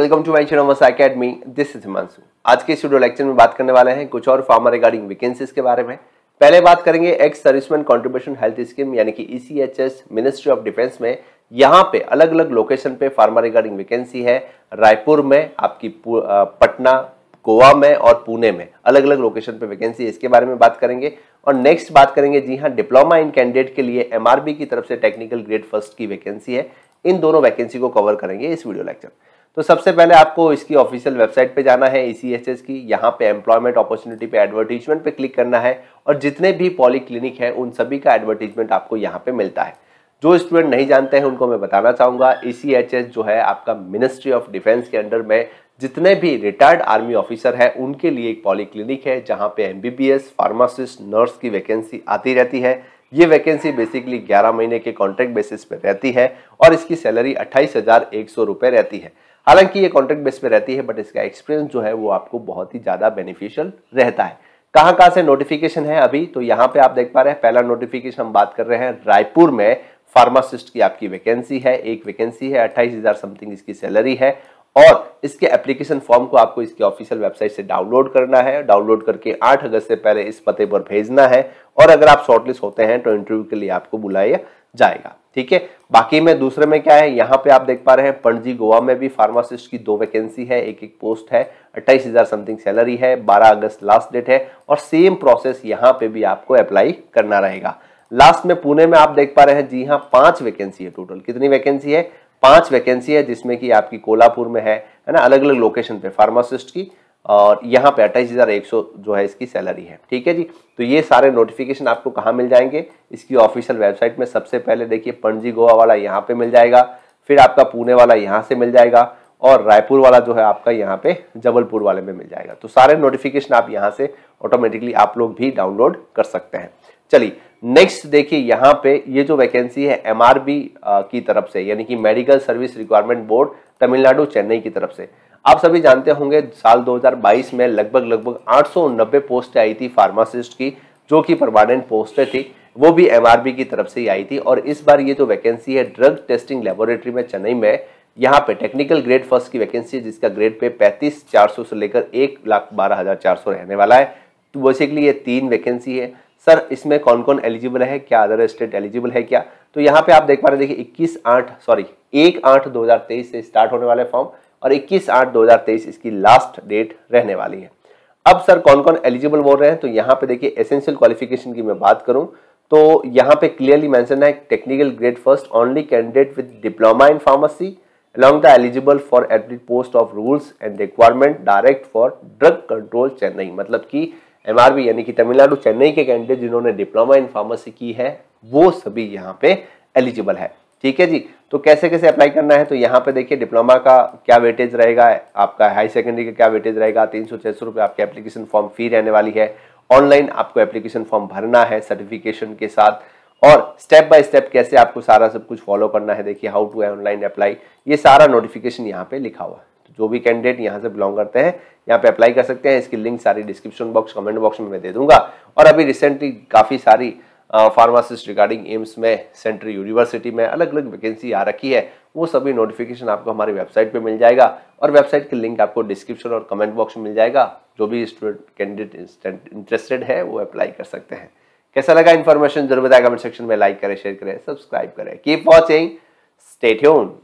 welcome to my channel मसा academy this is Himanshu आज के स्टूडियो लेक्चर में बात करने वाले हैं कुछ और फार्मा रिगार्डिंग वैकेंसीज के बारे में पहले बात करेंगे ex serviceman contribution health scheme यानी कि ईसीएचएस मिनिस्ट्री ऑफ डिफेंस में यहाँ पे अलग अलग लोकेशन पे फार्मा रिगार्डिंग वैकेंसी है रायपुर में आपकी पटना गोवा में और पुणे में अलग अलग लोकेशन पे वैकेंसी इसके बारे में बात करेंगे और नेक्स्ट बात करेंगे जी हाँ डिप्लोमा इन कैंडिडेट के लिए एमआरबी की तरफ से टेक्निकल ग्रेड फर्स्ट की वैकेंसी है इन दोनों वैकेंसी को कवर करेंगे इस वीडियो लेक्चर तो सबसे पहले आपको इसकी ऑफिशियल वेबसाइट पे जाना है ई की यहाँ पे एम्प्लॉयमेंट अपॉर्चुनिटी पे एडवर्टीजमेंट पे क्लिक करना है और जितने भी पॉली क्लिनिक हैं उन सभी का एडवर्टीजमेंट आपको यहाँ पे मिलता है जो स्टूडेंट नहीं जानते हैं उनको मैं बताना चाहूँगा ई जो है आपका मिनिस्ट्री ऑफ डिफेंस के अंडर में जितने भी रिटायर्ड आर्मी ऑफिसर हैं उनके लिए एक पॉली क्लिनिक है जहाँ पे एम फार्मासिस्ट नर्स की वैकेंसी आती रहती है ये वैकेंसी बेसिकली 11 महीने के कॉन्ट्रैक्ट बेसिस पे रहती है और इसकी सैलरी अट्ठाईस हज़ार एक सौ रुपये रहती है हालांकि ये कॉन्ट्रैक्ट बेस पे रहती है बट इसका एक्सपीरियंस जो है वो आपको बहुत ही ज़्यादा बेनिफिशियल रहता है कहाँ कहाँ से नोटिफिकेशन है अभी तो यहाँ पे आप देख पा रहे हैं पहला नोटिफिकेशन हम बात कर रहे हैं रायपुर में फार्मासिस्ट की आपकी वैकेंसी है एक वैकेंसी है अट्ठाईस हजार समथिंग इसकी सैलरी है और इसके एप्लीकेशन फॉर्म को आपको इसके ऑफिशियल वेबसाइट से डाउनलोड करना है डाउनलोड करके 8 अगस्त से पहले इस पते पर भेजना है और अगर आप शॉर्टलिस्ट होते हैं तो इंटरव्यू के लिए आपको बुलाया जाएगा ठीक है बाकी में दूसरे में क्या है यहाँ पे आप देख पा रहे हैं पणजी गोवा में भी फार्मासिस्ट की दो वैकेंसी है एक एक पोस्ट है अट्ठाईस हजार समथिंग सैलरी है 12 अगस्त लास्ट डेट है और सेम प्रोसेस यहाँ पे भी आपको अप्लाई करना रहेगा लास्ट में पुणे में आप देख पा रहे हैं जी हाँ पांच वैकेंसी है टोटल कितनी वैकेंसी है पांच वैकेंसी है जिसमें कि आपकी कोल्हापुर में है है ना अलग अलग लोकेशन पे फार्मासिस्ट की और यहाँ पे अट्ठाईस हज़ार एक सौ जो है इसकी सैलरी है ठीक है जी तो ये सारे नोटिफिकेशन आपको कहाँ मिल जाएंगे इसकी ऑफिशियल वेबसाइट में सबसे पहले देखिए पणजी गोवा वाला यहाँ पे मिल जाएगा फिर आपका पुणे वाला यहाँ से मिल जाएगा और रायपुर वाला जो है आपका यहाँ पे जबलपुर वाले में मिल जाएगा तो सारे नोटिफिकेशन आप यहाँ से ऑटोमेटिकली आप लोग भी डाउनलोड कर सकते हैं चलिए नेक्स्ट देखिए यहाँ पे ये जो वैकेंसी है एमआरबी की तरफ से यानी कि medical service requirement board Tamil Nadu Chennai की तरफ से आप सभी जानते होंगे साल 2022 में लगभग लगभग 890 पोस्ट आई थी फार्मासिस्ट की जो कि परमानेंट पोस्टें थी वो भी एमआरबी की तरफ से ही आई थी और इस बार ये जो वैकेंसी है ड्रग टेस्टिंग लेबोरेटरी में चेन्नई में यहाँ पे टेक्निकल ग्रेड फर्स्ट की वैकेंसी है जिसका ग्रेड पे पैंतीस चार सौ से लेकर एक लाख बारह हज़ार चार सौ रहने वाला है तो बेसिकली ये तीन वैकेंसी है सर इसमें कौन कौन एलिजिबल है क्या अदर स्टेट एलिजिबल है क्या तो यहाँ पे आप देख पा रहे हैं देखिए इक्कीस आठ सॉरी एक आठ दो हज़ार तेईस से स्टार्ट होने वाले फॉर्म और 21 आठ 2023 इसकी लास्ट डेट रहने वाली है अब सर कौन कौन एलिजिबल बोल रहे हैं तो यहाँ पे देखिए एसेंशियल क्वालिफिकेशन की मैं बात करूँ तो यहाँ पे क्लियरली मैंशन है technical grade first only candidate with diploma in pharmacy along the eligible for every post of rules and requirement direct for drug control Chennai मतलब कि एम यानी कि तमिलनाडु चेन्नई के कैंडिडेट जिन्होंने डिप्लोमा इन फार्मेसी की है वो सभी यहाँ पे एलिजिबल है ठीक है जी तो कैसे कैसे अप्लाई करना है तो यहाँ पे देखिए डिप्लोमा का क्या वेटेज रहेगा आपका हाई सेकेंडरी का क्या वेटेज रहेगा तीन सौ छह सौ रुपये आपकी एप्लीकेशन फॉर्म फी रहने वाली है ऑनलाइन आपको एप्लीकेशन फॉर्म भरना है सर्टिफिकेशन के साथ और स्टेप बाय स्टेप कैसे आपको सारा सब कुछ फॉलो करना है देखिए हाउ टू ऑनलाइन अप्लाई ये सारा नोटिफिकेशन यहाँ पे लिखा हुआ है तो जो भी कैंडिडेट यहाँ से बिलोंग करते हैं यहाँ पे अप्लाई कर सकते हैं इसकी लिंक सारी डिस्क्रिप्शन बॉक्स कमेंट बॉक्स में मैं दे दूंगा और अभी रिसेंटली काफ़ी सारी फार्मासिस्ट रिगार्डिंग एम्स में सेंट्रल यूनिवर्सिटी में अलग अलग वैकेंसी आ रखी है वो सभी नोटिफिकेशन आपको हमारी वेबसाइट पे मिल जाएगा और वेबसाइट की लिंक आपको डिस्क्रिप्शन और कमेंट बॉक्स में मिल जाएगा जो भी स्टूडेंट कैंडिडेट इंटरेस्टेड है वो अप्लाई कर सकते हैं कैसा लगा इन्फॉर्मेशन जरूर बताया कमेंट सेक्शन में लाइक करें शेयर करें सब्सक्राइब करें कीप वॉचिंग स्टेट्यून